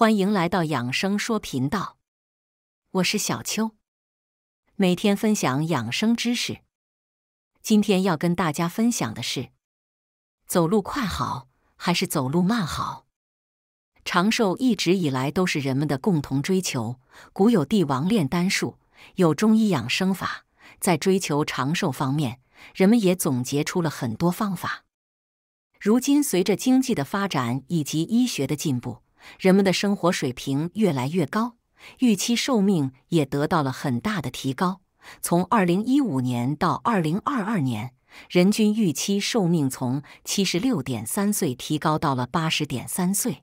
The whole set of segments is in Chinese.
欢迎来到养生说频道，我是小邱，每天分享养生知识。今天要跟大家分享的是，走路快好还是走路慢好？长寿一直以来都是人们的共同追求。古有帝王炼丹术，有中医养生法，在追求长寿方面，人们也总结出了很多方法。如今，随着经济的发展以及医学的进步。人们的生活水平越来越高，预期寿命也得到了很大的提高。从二零一五年到二零二二年，人均预期寿命从七十六点三岁提高到了八十点三岁。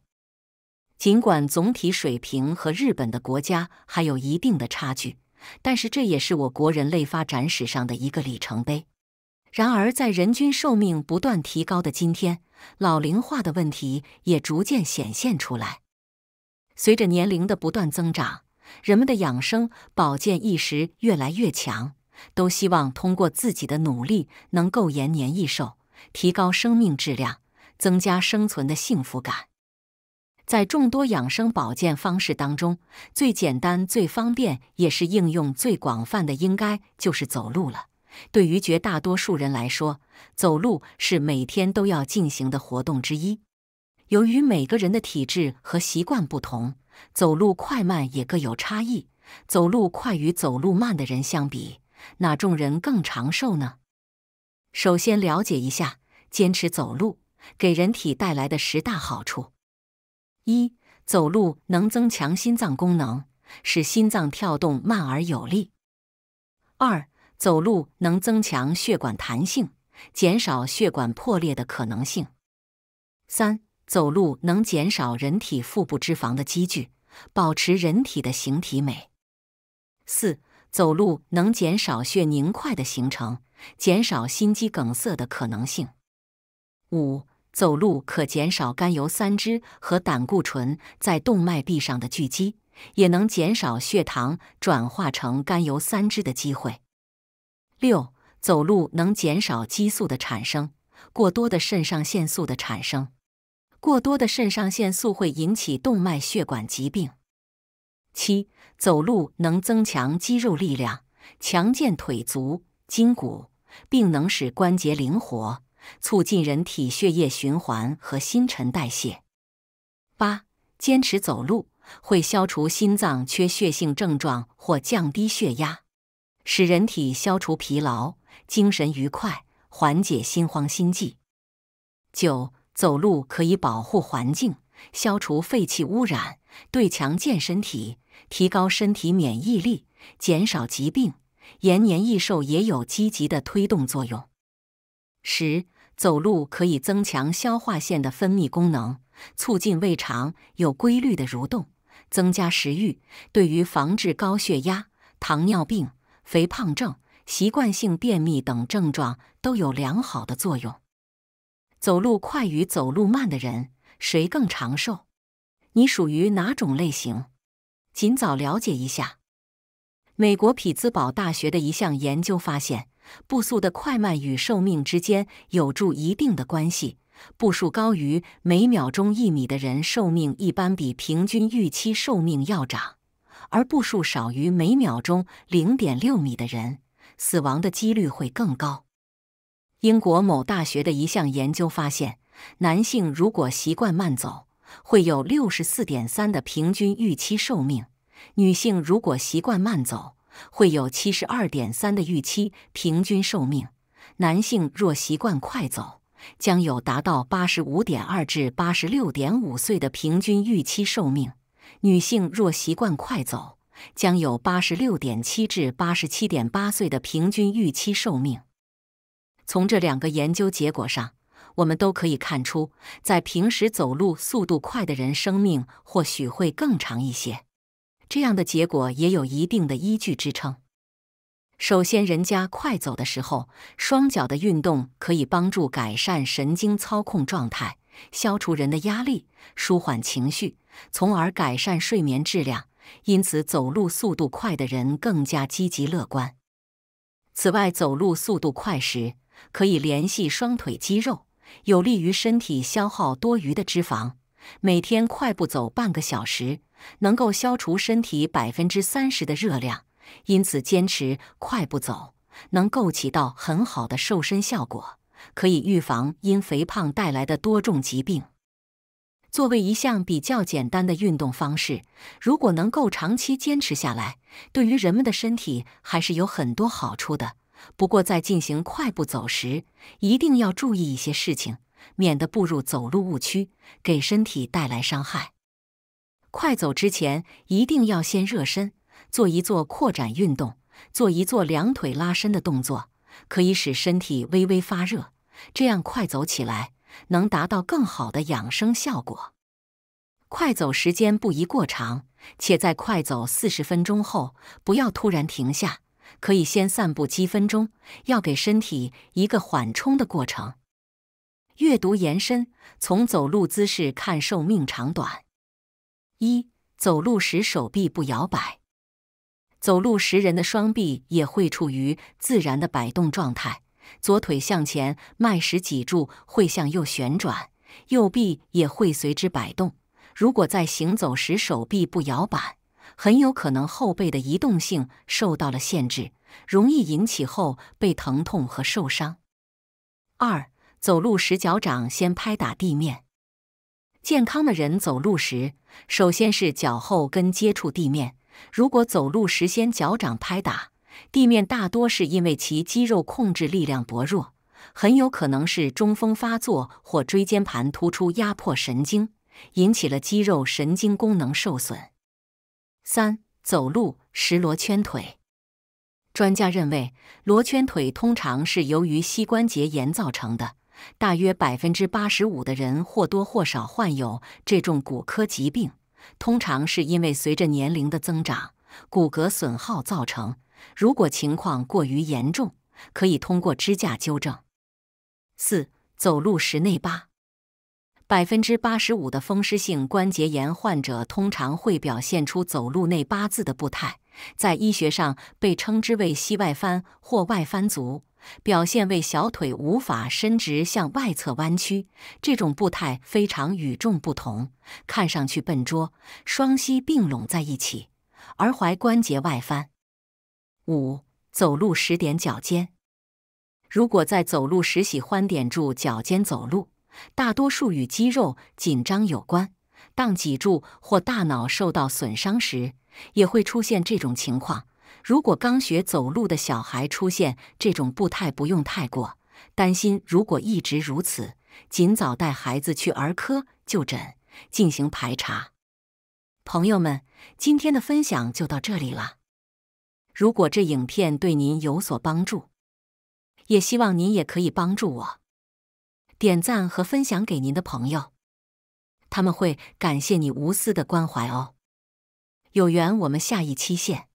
尽管总体水平和日本的国家还有一定的差距，但是这也是我国人类发展史上的一个里程碑。然而，在人均寿命不断提高的今天，老龄化的问题也逐渐显现出来。随着年龄的不断增长，人们的养生保健意识越来越强，都希望通过自己的努力能够延年益寿，提高生命质量，增加生存的幸福感。在众多养生保健方式当中，最简单、最方便，也是应用最广泛的，应该就是走路了。对于绝大多数人来说，走路是每天都要进行的活动之一。由于每个人的体质和习惯不同，走路快慢也各有差异。走路快与走路慢的人相比，哪种人更长寿呢？首先了解一下，坚持走路给人体带来的十大好处：一、走路能增强心脏功能，使心脏跳动慢而有力；二、走路能增强血管弹性，减少血管破裂的可能性。三、走路能减少人体腹部脂肪的积聚，保持人体的形体美。四、走路能减少血凝块的形成，减少心肌梗塞的可能性。五、走路可减少甘油三酯和胆固醇在动脉壁上的聚集，也能减少血糖转化成甘油三酯的机会。六、走路能减少激素的产生，过多的肾上腺素的产生，过多的肾上腺素会引起动脉血管疾病。七、走路能增强肌肉力量，强健腿足筋骨，并能使关节灵活，促进人体血液循环和新陈代谢。八、坚持走路会消除心脏缺血性症状或降低血压。使人体消除疲劳，精神愉快，缓解心慌心悸。九、走路可以保护环境，消除废气污染，对强健身体、提高身体免疫力、减少疾病、延年益寿也有积极的推动作用。十、走路可以增强消化腺的分泌功能，促进胃肠有规律的蠕动，增加食欲，对于防治高血压、糖尿病。肥胖症、习惯性便秘等症状都有良好的作用。走路快与走路慢的人，谁更长寿？你属于哪种类型？尽早了解一下。美国匹兹堡大学的一项研究发现，步速的快慢与寿命之间有助一定的关系。步数高于每秒钟一米的人，寿命一般比平均预期寿命要长。而步数少于每秒钟零点六米的人，死亡的几率会更高。英国某大学的一项研究发现，男性如果习惯慢走，会有六十四点三的平均预期寿命；女性如果习惯慢走，会有七十二点三的预期平均寿命。男性若习惯快走，将有达到八十五点二至八十六点五岁的平均预期寿命。女性若习惯快走，将有八十六点七至八十七点八岁的平均预期寿命。从这两个研究结果上，我们都可以看出，在平时走路速度快的人，生命或许会更长一些。这样的结果也有一定的依据支撑。首先，人家快走的时候，双脚的运动可以帮助改善神经操控状态。消除人的压力，舒缓情绪，从而改善睡眠质量。因此，走路速度快的人更加积极乐观。此外，走路速度快时可以联系双腿肌肉，有利于身体消耗多余的脂肪。每天快步走半个小时，能够消除身体百分之三十的热量。因此，坚持快步走能够起到很好的瘦身效果。可以预防因肥胖带来的多种疾病。作为一项比较简单的运动方式，如果能够长期坚持下来，对于人们的身体还是有很多好处的。不过，在进行快步走时，一定要注意一些事情，免得步入走路误区，给身体带来伤害。快走之前一定要先热身，做一做扩展运动，做一做两腿拉伸的动作，可以使身体微微发热。这样快走起来能达到更好的养生效果。快走时间不宜过长，且在快走四十分钟后不要突然停下，可以先散步几分钟，要给身体一个缓冲的过程。阅读延伸：从走路姿势看寿命长短。一、走路时手臂不摇摆。走路时人的双臂也会处于自然的摆动状态。左腿向前迈时，脊柱会向右旋转，右臂也会随之摆动。如果在行走时手臂不摇摆，很有可能后背的移动性受到了限制，容易引起后背疼痛和受伤。二、走路时脚掌先拍打地面。健康的人走路时，首先是脚后跟接触地面。如果走路时先脚掌拍打，地面大多是因为其肌肉控制力量薄弱，很有可能是中风发作或椎间盘突出压迫神经，引起了肌肉神经功能受损。三、走路时罗圈腿。专家认为，罗圈腿通常是由于膝关节炎造成的，大约百分之八十五的人或多或少患有这种骨科疾病，通常是因为随着年龄的增长，骨骼损耗造成。如果情况过于严重，可以通过支架纠正。四走路时内八，百分之八十五的风湿性关节炎患者通常会表现出走路内八字的步态，在医学上被称之为膝外翻或外翻足，表现为小腿无法伸直向外侧弯曲。这种步态非常与众不同，看上去笨拙，双膝并拢在一起，而踝关节外翻。五走路时点脚尖。如果在走路时喜欢点住脚尖走路，大多数与肌肉紧张有关。当脊柱或大脑受到损伤时，也会出现这种情况。如果刚学走路的小孩出现这种步态，不用太过担心。如果一直如此，尽早带孩子去儿科就诊进行排查。朋友们，今天的分享就到这里了。如果这影片对您有所帮助，也希望您也可以帮助我点赞和分享给您的朋友，他们会感谢你无私的关怀哦。有缘我们下一期见。